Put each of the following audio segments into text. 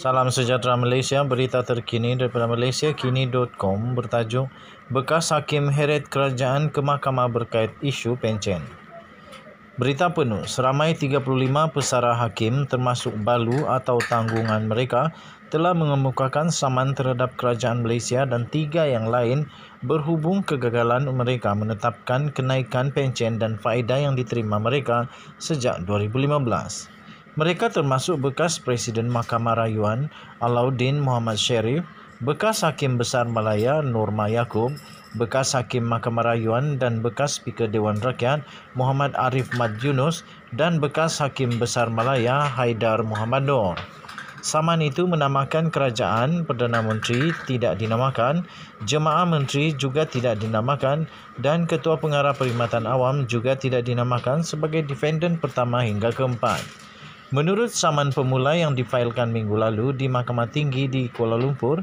Salam sejahtera Malaysia, berita terkini daripada malaysiakini.com bertajuk Bekas Hakim Heret Kerajaan ke Mahkamah Berkait Isu Pencen. Berita penuh, seramai 35 pesara hakim termasuk balu atau tanggungan mereka telah mengemukakan saman terhadap kerajaan Malaysia dan tiga yang lain berhubung kegagalan mereka menetapkan kenaikan pencen dan faedah yang diterima mereka sejak 2015. Mereka termasuk bekas Presiden Mahkamah Rayuan Alauddin Muhammad Sherif, bekas Hakim Besar Malaya Norma Yaakob, bekas Hakim Mahkamah Rayuan dan bekas Speaker Dewan Rakyat Muhammad Arif Mad Yunus dan bekas Hakim Besar Malaya Haidar Muhammad Nur. Saman itu menamakan kerajaan Perdana Menteri tidak dinamakan, Jemaah Menteri juga tidak dinamakan dan Ketua Pengarah Perkhidmatan Awam juga tidak dinamakan sebagai defendant pertama hingga keempat. Menurut saman pemula yang difailkan minggu lalu di Mahkamah Tinggi di Kuala Lumpur,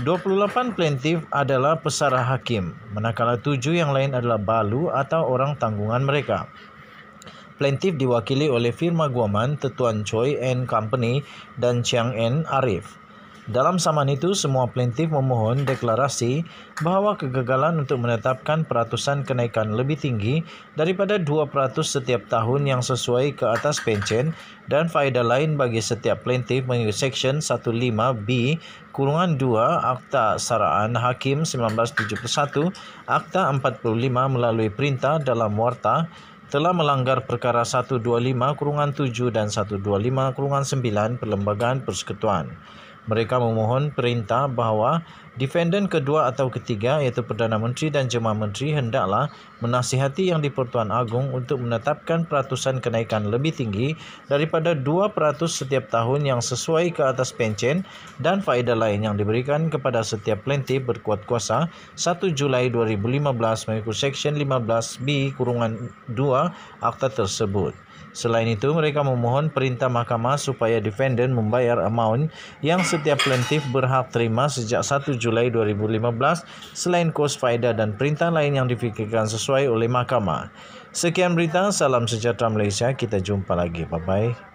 28 plaintif adalah pesara hakim, manakala tujuh yang lain adalah balu atau orang tanggungan mereka. Plaintif diwakili oleh firma Guaman, Tetuan Choi and Company dan Chiang N. Arif. Dalam saman itu, semua plaintif memohon deklarasi bahawa kegagalan untuk menetapkan peratusan kenaikan lebih tinggi daripada 2% setiap tahun yang sesuai ke atas pencen dan faedah lain bagi setiap plaintif mengikut Seksyen 15B Kurungan 2 Akta Saraan Hakim 1971 Akta 45 melalui perintah dalam warta telah melanggar perkara 125 kurungan 7 dan 125 kurungan 9 Perlembagaan Persekutuan mereka memohon perintah bahawa Defendant kedua atau ketiga iaitu Perdana Menteri dan Jemaah Menteri hendaklah menasihati Yang di-Pertuan Agong untuk menetapkan peratusan kenaikan lebih tinggi daripada 2% setiap tahun yang sesuai ke atas pencen dan faedah lain yang diberikan kepada setiap plaintiff berkuat kuasa 1 Julai 2015 mengikut Seksyen 15B kurungan 2 akta tersebut. Selain itu, mereka memohon perintah mahkamah supaya defendant membayar amount yang setiap plaintiff berhak terima sejak 1 Julai 2015 selain kos faida dan perintah lain yang difikirkan sesuai oleh mahkamah. Sekian berita, salam sejahtera Malaysia. Kita jumpa lagi. Bye-bye.